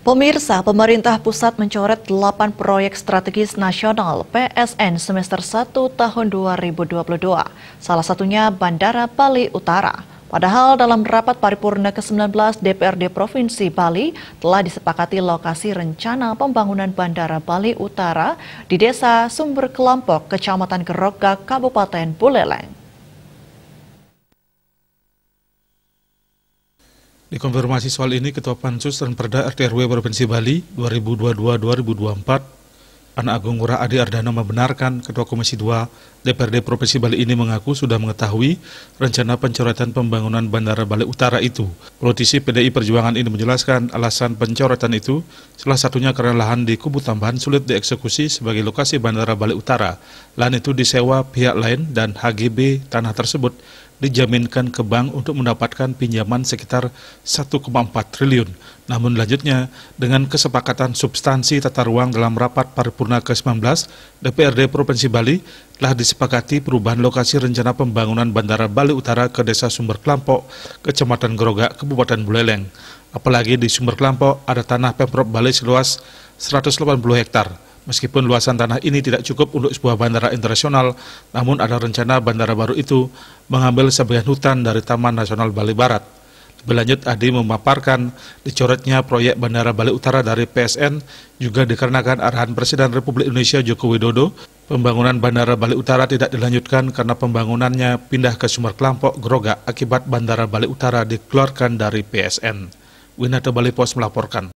Pemirsa, pemerintah pusat mencoret 8 proyek strategis nasional PSN semester 1 tahun 2022, salah satunya Bandara Bali Utara. Padahal dalam rapat paripurna ke-19 DPRD Provinsi Bali telah disepakati lokasi rencana pembangunan Bandara Bali Utara di Desa Sumber Kelompok, Kecamatan Geroga, Kabupaten Buleleng. Dikonfirmasi soal ini Ketua Pansus dan Perda RTRW Provinsi Bali 2022-2024 Anak Agung Ngurah Adi Ardana membenarkan Ketua Komisi 2 DPRD Provinsi Bali ini mengaku sudah mengetahui rencana pencoretan pembangunan Bandara Bali Utara itu. Politisi PDI Perjuangan ini menjelaskan alasan pencoretan itu salah satunya karena lahan di kubu tambahan sulit dieksekusi sebagai lokasi Bandara Bali Utara. Lahan itu disewa pihak lain dan HGB tanah tersebut dijaminkan ke bank untuk mendapatkan pinjaman sekitar 1,4 triliun. Namun lanjutnya, dengan kesepakatan substansi tata ruang dalam rapat paripurna ke-19 DPRD Provinsi Bali telah disepakati perubahan lokasi rencana pembangunan Bandara Bali Utara ke Desa Sumber Kelampok, Kecamatan Gerogak, Kabupaten Buleleng. Apalagi di Sumber Kelampok ada tanah Pemprov Bali seluas 180 hektare. Meskipun luasan tanah ini tidak cukup untuk sebuah bandara internasional, namun ada rencana bandara baru itu mengambil sebagian hutan dari Taman Nasional Bali Barat. Lebih Adi memaparkan dicoretnya proyek Bandara Bali Utara dari PSN juga dikarenakan arahan Presiden Republik Indonesia Joko Widodo, pembangunan Bandara Bali Utara tidak dilanjutkan karena pembangunannya pindah ke Sumber Kelampok, Groga akibat Bandara Bali Utara dikeluarkan dari PSN. Winata Bali Pos melaporkan.